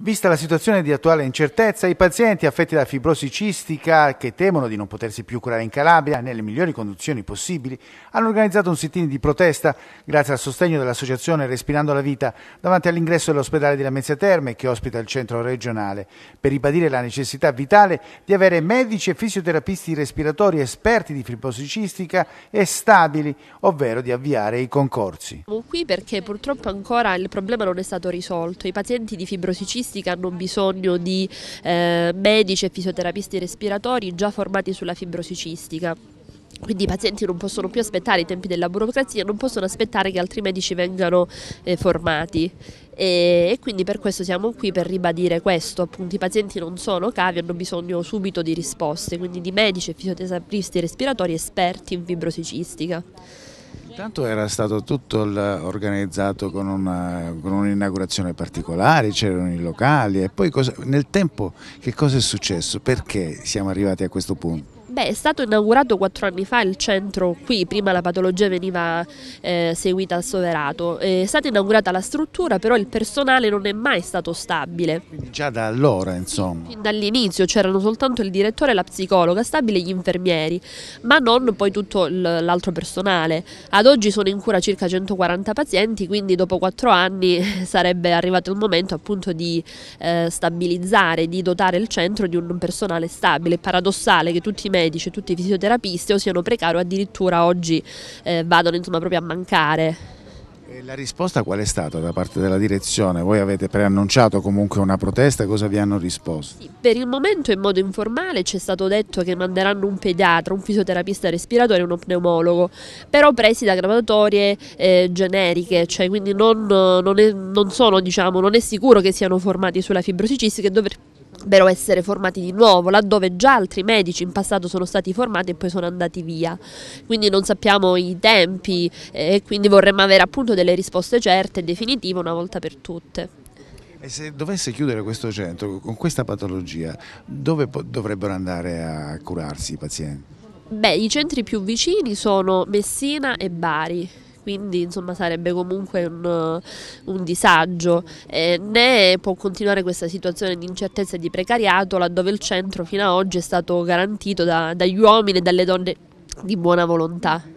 Vista la situazione di attuale incertezza, i pazienti affetti da fibrosi cistica, che temono di non potersi più curare in Calabria nelle migliori condizioni possibili, hanno organizzato un sit-in di protesta grazie al sostegno dell'associazione Respirando la Vita davanti all'ingresso dell'ospedale di Lamezia Terme, che ospita il centro regionale, per ribadire la necessità vitale di avere medici e fisioterapisti respiratori esperti di fibrosi cistica e stabili, ovvero di avviare i concorsi. Siamo qui perché purtroppo ancora il problema non è stato risolto. I pazienti di fibrosi cistica specialisti hanno bisogno di eh, medici e fisioterapisti respiratori già formati sulla fibrosicistica. Quindi i pazienti non possono più aspettare i tempi della burocrazia, non possono aspettare che altri medici vengano eh, formati e, quindi per questo siamo qui per ribadire questo, appunto i pazienti non sono cavi, hanno bisogno subito di risposte, quindi di medici e fisioterapisti respiratori esperti in fibrosicistica. Intanto era stato tutto organizzato con un'inaugurazione particolare, c'erano i locali e poi cosa, nel tempo che cosa è successo? Perché siamo arrivati a questo punto? Beh, è stato inaugurato quattro anni fa il centro qui, prima la patologia veniva eh, seguita al soverato. Eh, è stata inaugurata la struttura, però il personale non è mai stato stabile. Quindi già da allora, insomma. Fin dall'inizio c'erano soltanto il direttore e la psicologa, stabile gli infermieri, ma non poi tutto l'altro personale. Ad oggi sono in cura circa 140 pazienti, quindi dopo quattro anni eh, sarebbe arrivato il momento appunto di eh, stabilizzare, di dotare il centro di un personale stabile. È paradossale che tutti i medici medici tutti i fisioterapisti o siano precari o addirittura oggi eh, vadano insomma, proprio a mancare. E la risposta qual è stata da parte della direzione? Voi avete preannunciato comunque una protesta, cosa vi hanno risposto? Sì, per il momento in modo informale ci è stato detto che manderanno un pediatra, un fisioterapista respiratorio e uno pneumologo, però presi da graduatorie eh, generiche, cioè quindi non, non, è, non, sono, diciamo, non, è, sicuro che siano formati sulla fibrosicistica e dover dovrebbero essere formati di nuovo, laddove già altri medici in passato sono stati formati e poi sono andati via. Quindi non sappiamo i tempi eh, e quindi vorremmo avere appunto delle risposte certe e definitive una volta per tutte. E se dovesse chiudere questo centro con questa patologia, dove dovrebbero andare a curarsi i pazienti? Beh, i centri più vicini sono Messina e Bari, quindi insomma sarebbe comunque un, un disagio, eh, né può continuare questa situazione di incertezza e di precariato laddove il centro fino ad oggi è stato garantito da, dagli uomini e dalle donne di buona volontà.